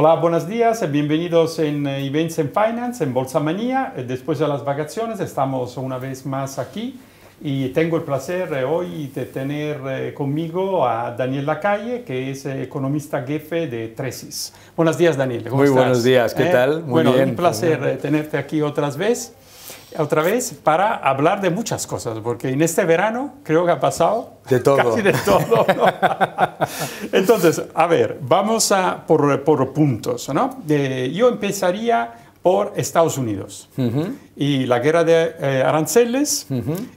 Hola, buenos días, bienvenidos en eh, Events in Finance, en Bolsa Manía. Eh, después de las vacaciones estamos una vez más aquí y tengo el placer eh, hoy de tener conmigo a Daniel Lacalle, que es economista jefe de Tresis. Buenos días, Daniel. Muy buenos días, ¿qué tal? Muy bueno, bien. un placer tenerte aquí otras vez otra vez para hablar de muchas cosas, porque en este verano creo que ha pasado de todo. Casi de todo. Entonces, a ver, vamos por, por puntos. ¿no? yo empezaría por Estados Unidos y la guerra de eh, aranceles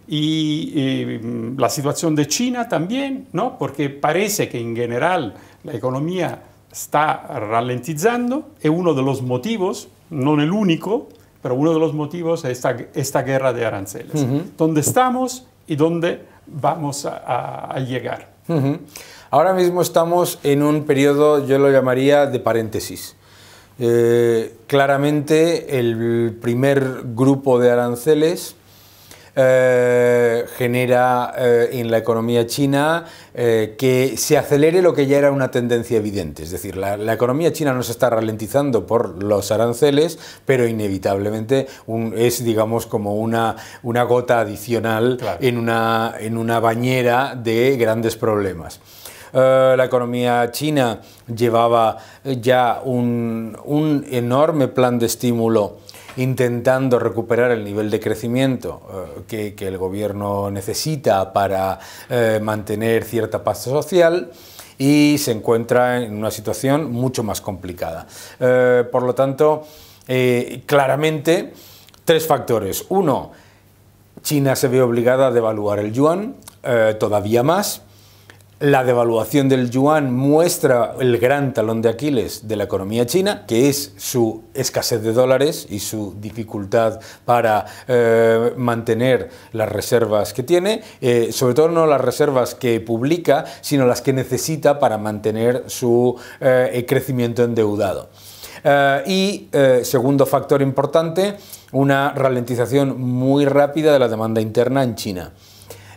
y, mm, la situación de China también, ¿no? porque parece que en general la economía está ralentizando, es uno de los motivos, no el único, pero uno de los motivos es esta, esta guerra de aranceles. ¿Dónde estamos y dónde vamos a, llegar? Ahora mismo estamos en un periodo, yo lo llamaría, de paréntesis. Eh, claramente el primer grupo de aranceles eh, genera eh, en la economía china eh, que se acelere lo que ya era una tendencia evidente. Es decir, la, economía china no se está ralentizando por los aranceles, pero inevitablemente es, digamos, como una, gota adicional en, una, bañera de grandes problemas. la economía china llevaba ya un enorme plan de estímulo intentando recuperar el nivel de crecimiento eh, que, el gobierno necesita para eh, mantener cierta paz social y se encuentra en una situación mucho más complicada. Eh, por lo tanto, claramente, tres factores. Uno, China se ve obligada a devaluar el yuan todavía más la devaluación del yuan muestra el gran talón de Aquiles de la economía china, que es su escasez de dólares y su dificultad para eh, mantener las reservas que tiene, eh, sobre todo no las reservas que publica, sino las que necesita para mantener su eh, crecimiento endeudado. y segundo factor importante, una ralentización muy rápida de la demanda interna en China.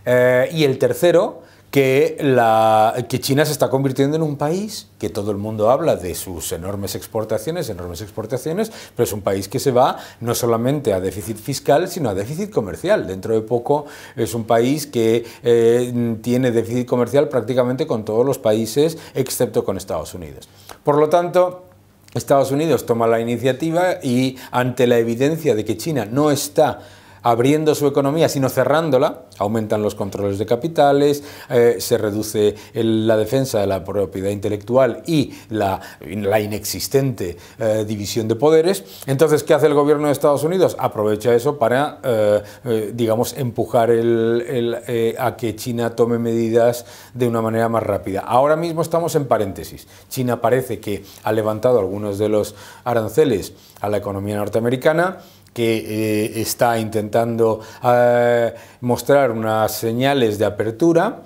y el tercero, que, China se está convirtiendo en un país que todo el mundo habla de sus enormes exportaciones, enormes exportaciones, pero es un país que se va no solamente a déficit fiscal, sino a déficit comercial. Dentro de poco es un país que eh, tiene déficit comercial prácticamente con todos los países, excepto con Estados Unidos. Por lo tanto, Estados Unidos toma la iniciativa y ante la evidencia de que China no está abriendo su economía, sino cerrándola, aumentan los controles de capitales, eh, se reduce la defensa de la propiedad intelectual y la, inexistente eh, división de poderes. Entonces, ¿qué hace el gobierno de Estados Unidos? Aprovecha eso para, eh, digamos, empujar a que China tome medidas de una manera más rápida. Ahora mismo estamos en paréntesis. China parece que ha levantado algunos de los aranceles a la economía norteamericana, que eh, está intentando eh, mostrar unas señales de apertura,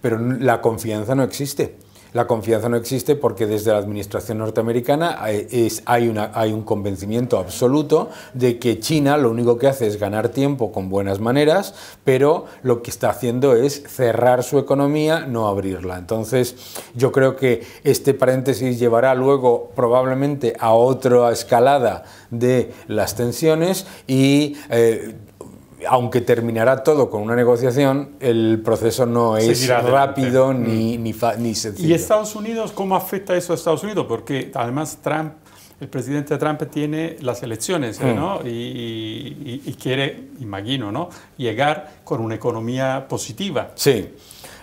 pero la confianza no existe. La confianza no existe porque desde la administración norteamericana es, hay, una, hay un convencimiento absoluto de que China lo único que hace es ganar tiempo con buenas maneras, pero lo que está haciendo es cerrar su economía, no abrirla. Entonces, yo creo que este paréntesis llevará luego probablemente a otra escalada de las tensiones y... Eh, aunque terminará todo con una negociación, el proceso no es rápido mm. ni, ni, sencillo. ¿Y Estados Unidos, cómo afecta eso a Estados Unidos? Porque además Trump, el presidente Trump tiene las elecciones mm. y, quiere, imagino, ¿no? llegar con una economía positiva. Sí.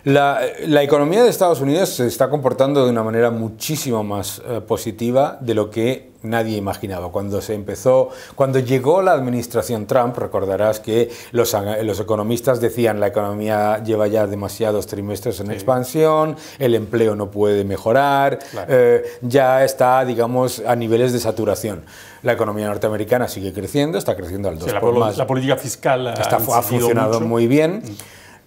La, economía de Estados Unidos se está comportando de una manera muchísimo más eh, positiva de lo que nadie imaginaba. Cuando se empezó, cuando llegó la administración Trump, recordarás que los, economistas decían la economía lleva ya demasiados trimestres en expansión, el empleo no puede mejorar, eh, ya está, digamos, a niveles de saturación. La economía norteamericana sigue creciendo, está creciendo al 2 la, más. la política fiscal ha, funcionado muy bien. Mm.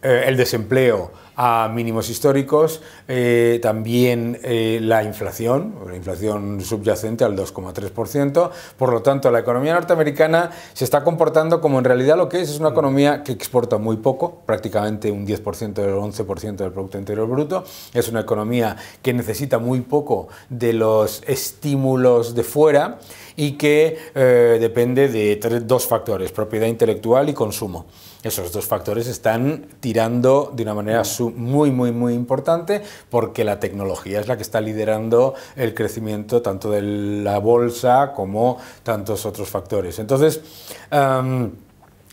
Eh, el desempleo a mínimos históricos, eh, también eh, la inflación, la inflación subyacente al 2,3%, por lo tanto la economía norteamericana se está comportando como en realidad lo que es, es una mm. economía que exporta muy poco, prácticamente un 10% del 11% del Producto Interior Bruto, es una economía que necesita muy poco de los estímulos de fuera, y que eh, depende de dos factores, propiedad intelectual y consumo. Esos dos factores están tirando de una manera muy, muy, muy importante porque la tecnología es la que está liderando el crecimiento tanto de la bolsa como tantos otros factores. Entonces,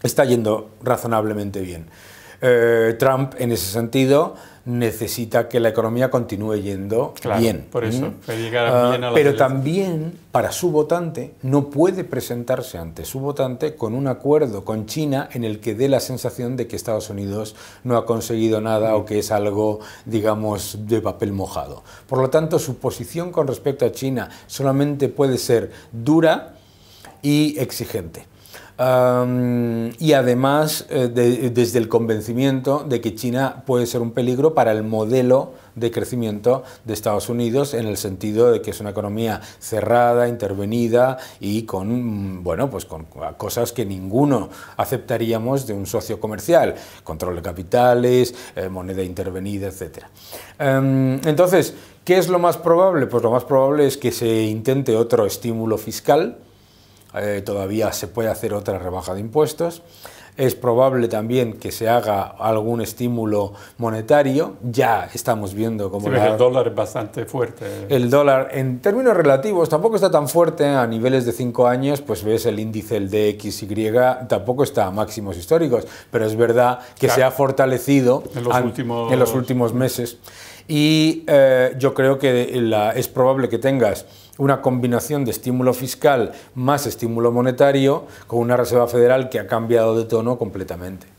está yendo razonablemente bien. Eh, Trump en ese sentido necesita que la economía continúe yendo bien. Por eso, ah, Pero también para su votante no puede presentarse ante su votante con un acuerdo con China en el que dé la sensación de que Estados Unidos no ha conseguido nada o que es algo, digamos, de papel mojado. Por lo tanto, su posición con respecto a China solamente puede ser dura y exigente y además eh, desde el convencimiento de que China puede ser un peligro para el modelo de crecimiento de Estados Unidos en el sentido de que es una economía cerrada, intervenida y con mm, bueno, pues con cosas que ninguno aceptaríamos de un socio comercial, control de capitales, eh, moneda intervenida, etc. entonces, ¿qué es lo más probable? Pues lo más probable es que se intente otro estímulo fiscal eh, todavía se puede hacer otra rebaja de impuestos. Es probable también que se haga algún estímulo monetario. Ya estamos viendo cómo... El dólar es bastante fuerte. El dólar, en términos relativos, tampoco está tan fuerte. A niveles de cinco años, pues ves el índice, el DXY, tampoco está a máximos históricos. Pero es verdad que se ha fortalecido en los, últimos... en los últimos meses. Y eh, yo creo que es probable que tengas una combinación de estímulo fiscal más estímulo monetario con una Reserva Federal que ha cambiado de tono completamente.